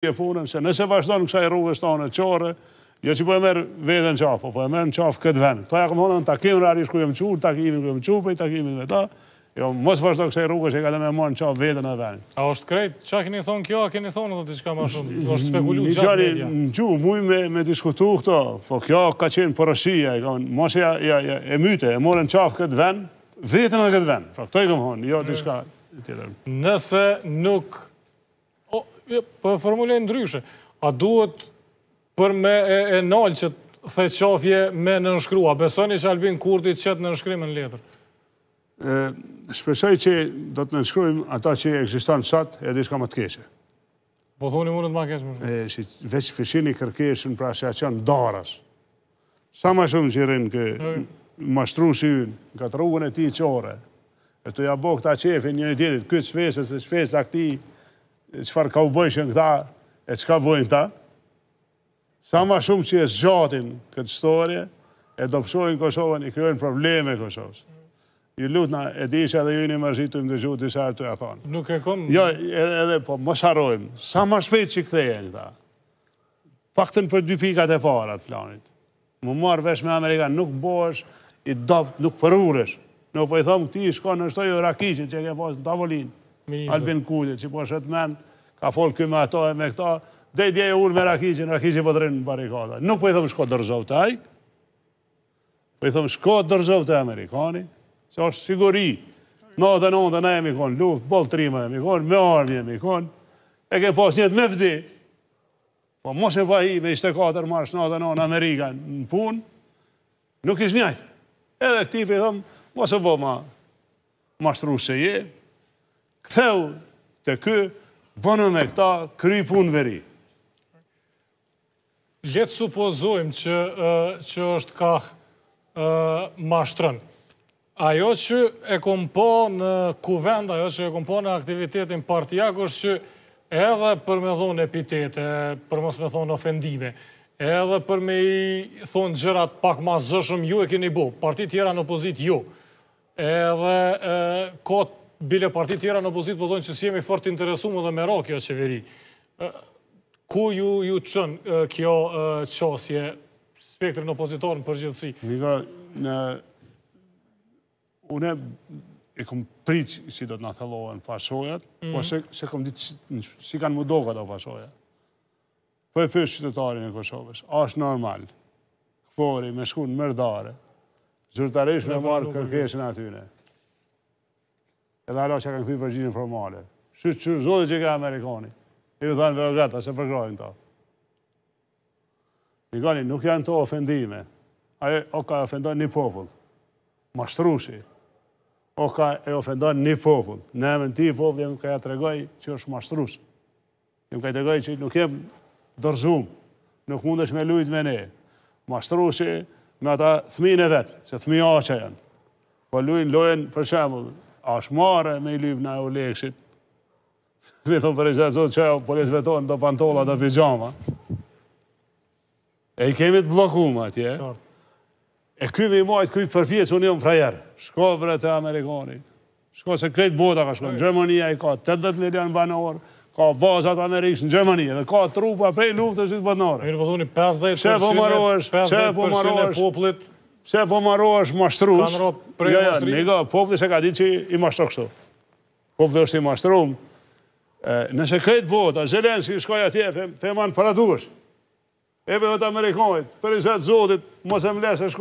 jefunën, se nëse vazhdojnë kësaj rrugës tonë e qore, jo që po e merë vedën qafë, po e merë në qafë këtë venë. Toja këmë thonë në takimën rarishë ku jem qurë, takimin ku jem ta takimin në ta, jo, mos vazhdo kësaj rrugës e ka dhe me morë në qafë vedën në venë. A është krejtë, që a keni thonë kjo, a keni thonë dhe të qka ma shumë, është spekulu gjatë medja? Një në qurë, muj me po kjo ka qenë mos e myte, e në qafë po jo tjetër. Nëse nuk për po formulejnë ndryshe. A duhet për me e nalë që the qafje me në nëshkrua? Besoni që Albin Kurti qëtë në nëshkrim e në letër? Shpesoj që do të nëshkrujmë ata që eksistanë qatë edhe shka më të keqe. Po thoni mundet ma keqë më shumë? Veq fëshini kërkeshën pra se a qënë daras. Sa ma shumë që rinë kë mashtru si unë, këtë rrugën e ti qore, e të jabok të aqefi një një tjetit, këtë shveset, shveset a qëfar ka u bëjshën këta, e qëka vojnë ta, sa ma shumë që e zxatin këtë storje, e do pëshojnë Kosovën, i kryojnë probleme Kosovës. Ju lutna, e di që edhe ju një mërzitu më dëgju, të isa e të e thonë. Nuk e kom... Jo, edhe, edhe po, më sharojmë, sa ma shpejt që këtheje në këta, pakten për dy pikat e farat, flanit. Më marrë vesh me Amerika, nuk bosh, i doft, nuk përurësh. Nuk po i thomë, ti shko në shtoj rakishin që ke fosë në tavolinë. Albin Kulli, që po shëtë men, ka folë këmë ato e me këta, dhe i djejë unë me Rakicin, Rakicin vëtë në barikada. Nuk po i thëmë shko dërzov të ajkë, po i thëmë shko dërzov të Amerikani, që është siguri, në dhe në dhe në e mikon, luft, bol të rima e me armi e konë, e ke fos njët me vdi, po mos me pa i me ishte katër marsh në dhe në në Amerika në nuk ish njajtë. Edhe këti po i thëmë, mos e vo ma mashtru se je, këtheu të kë, bënën e këta kryi punë veri. Letë supozojmë që është ka mashtrën. Ajo që e kompo në kuvend, ajo që e kompo në aktivitetin partijak, është që edhe për me dhonë epitete, për mos me dhonë ofendime, edhe për me i thonë gjërat pak ma zëshëm, ju e kini bo, parti tjera në opozit, ju. Edhe kotë bile partit tjera në opozit po dojnë që si jemi fort interesumë dhe me kjo qeveri. Ku ju ju qënë kjo qosje spektrë në opozitor në përgjithësi? Mi në... Une e kom priqë si do të nga thelohen fashojat, po mhm. se kom ditë si kanë më doka të fashojat. Po e përshë qytetarin e Kosovës, ashtë normal, këfori me në mërdare, zërtarish me marë kërkesin atyne edhe ala që kanë këthi vërgjinin formale. Shqy që zhodi që ka Amerikani. I në thanë vërë se përgrojnë ta. Një gani, nuk janë të ofendime. Ajo, o ka ofendon ofendojnë një pofull. Mashtrushi. O ka e ofendojnë një pofull. Në emën mën ti pofull, jem ka të regoj që është mashtrush. Jem ka të tregoj që nuk jem dërzum. Nuk mund është me lujt me ne. Mashtrushi me ata thmine vetë, që thmija janë. Po lujnë, lojnë, për shemë, është marë me i lypë në e ulekshit. Vithëm për e që e zotë që e polis vetohen të pantola të E i kemi të blokumë atje. E kymi i majtë kujtë përfje që unë jëmë frajerë. Shko vre të Amerikanit. Shko se këtë bota ka shko. Në Gjermonia, i ka 80 milion banorë. Ka vazat Amerikës në Gjermani, Dhe ka trupa prej luftës i të vëtënore. Mirë përthuni 50% e poplit Se po maro është mashtrus. Kanë ropë prej ja, jo, jo, mashtrim. popli se ka ditë që i mashtro kështu. Popli është i mashtrum. Nëse këtë botë, a Zelenski shkoj atje, fe, fe manë paratukësh. E për të Amerikojt, për i zetë zotit, mos e më lesë e shkoj.